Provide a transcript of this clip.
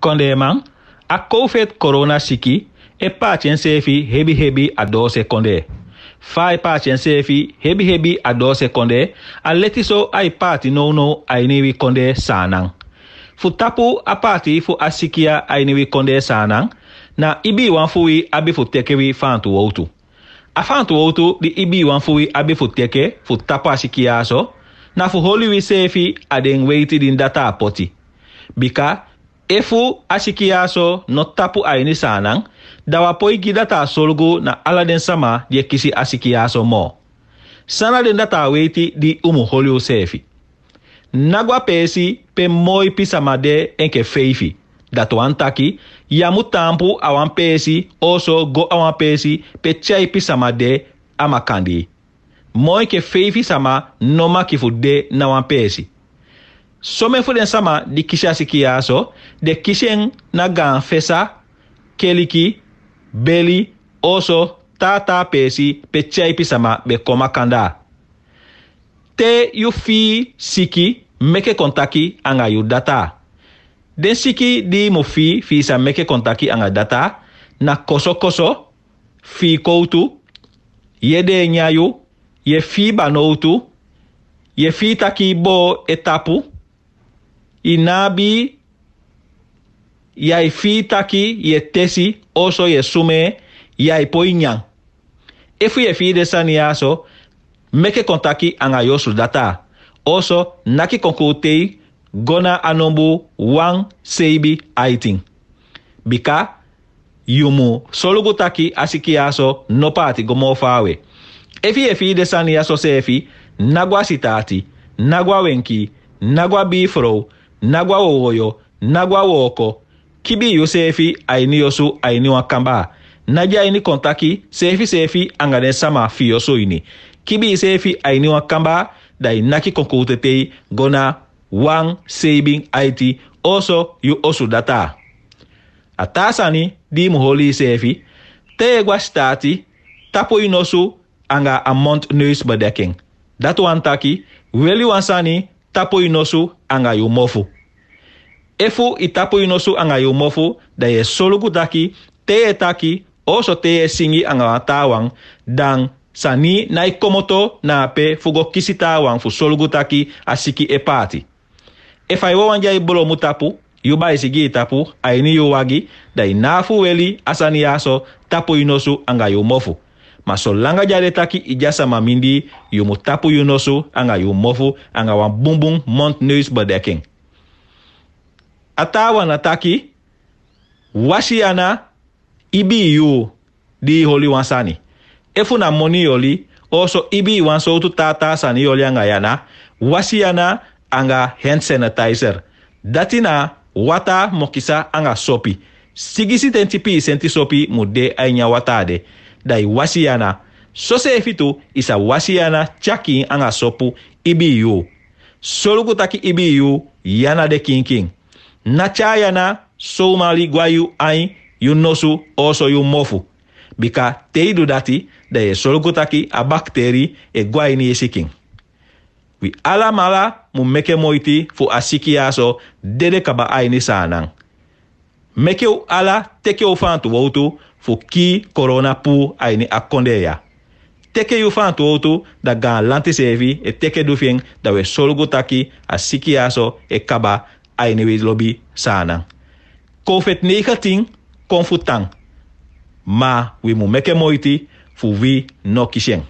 kondeman a fet corona siki e pacien sefi hebi hebi a se konde fa e pacien sefi hebi hebi a se konde a leti so ai pati nono ai newi konde sanan fu tapu a pati fu a sikia ai newi konde sanan na ibi wan fuwi abi fu tekewi fantu woutu a fantu woutu di ibi wan fuwi abi fu teke fu tapu a sikia so na fu holiwi sefi a den weiti din data a poti bika efu asikiyaso no tapu aini sanang, dawa poi gida ta solgo na aladen sama die kisi asikiyaso mo. Sana den data weti di umu holio sefi. Nagwa pesi pe moi pisamade enke feifi. Datu antaki, yamu tampu awan pesi, oso go awan pesi, pe chai pisamade amakandi. Moi ke feifi sama noma kifu de na wan pesi somefoden sama di kisya sikiya so de kisyen na gan fesa keliki beli oso tata pesi pe tyaipi sama be koma kanda te yu fi siki meke kontaki anga yu data den siki di mo fi fi sa meke kontaki anga data na koso koso fi kowtu ye de nyayu ye fi banowtu ye fi taki bo etapu inabi yai fi taki ye tesi oso ye sume yai poi nyan efu ye fi de sani aso meke kontaki anga yosu data oso naki konkotei gona anombo wang seibi aitin bika yumu solugu taki asiki aso nopati gomo fawe efi ye fi de sani aso sefi nagwa sitati nagwa wenki nagwa bifro nagwawo wɔyɔ nagwawo ɔkɔ kibi yo aini ayini yɔso ayini wa kamba naji aini kontaki sefi sefi angaden sama fi yɔso yini kibi sefi aini wa kamba dai naki kɔnkowutetei gona wang saving it also yo ɔsu data a di muholi sefi. Tegwa sitaati tapoyi nɔso anga a mont neus bedeking datu wan taki weli wan sani tapo ino so anga yu mofo efu i tapo ino so anga yu mofo dan e solugu taki te e taki oso te e singi anga wan tawan dan sani na e komoto na ape fu go kisi tawan fu solugu taki a siki e pati e fa yu wan bolo mu tapu yu ba e sigi tapu a ini yu wagi da yu na weli a aso tapo ino so anga yu mofo ma solanga jare taki i gyasa ma mindi yu mu tapu yu noso anga yu mofu anga wan bumbum mont neus bedekking ata wana taki wasi yana ibi yu di holi wan sani efu na moni yoli oso ibi wan so tu tata sani yoli anga yana wasi yana anga hand sanitizer dati na wata mokisa anga sopi sigisi tenti pi senti sopi mu de ainya wata ade dai wasiana sose fitu isa wasiana chaki anga sopu ibi yo soluku taki ibi yo yana de kinkin na chayana somali gwayu ai yu nosu oso yu mofu bika teidu dati da e soluku taki a bakteri e gwaini esikin wi ala mala mu meke moiti fu asiki yaso dede kaba aini sanan mekeu ala tekeu fantu woutu fu ki korona pu aini akonde ya teke yu fan tu otu da gan lante sevi e teke du fien da we solgo taki a siki aso e kaba aini we lobi sana COVID-19 kon fu tang ma wimu mu meke moiti fu vi no kishen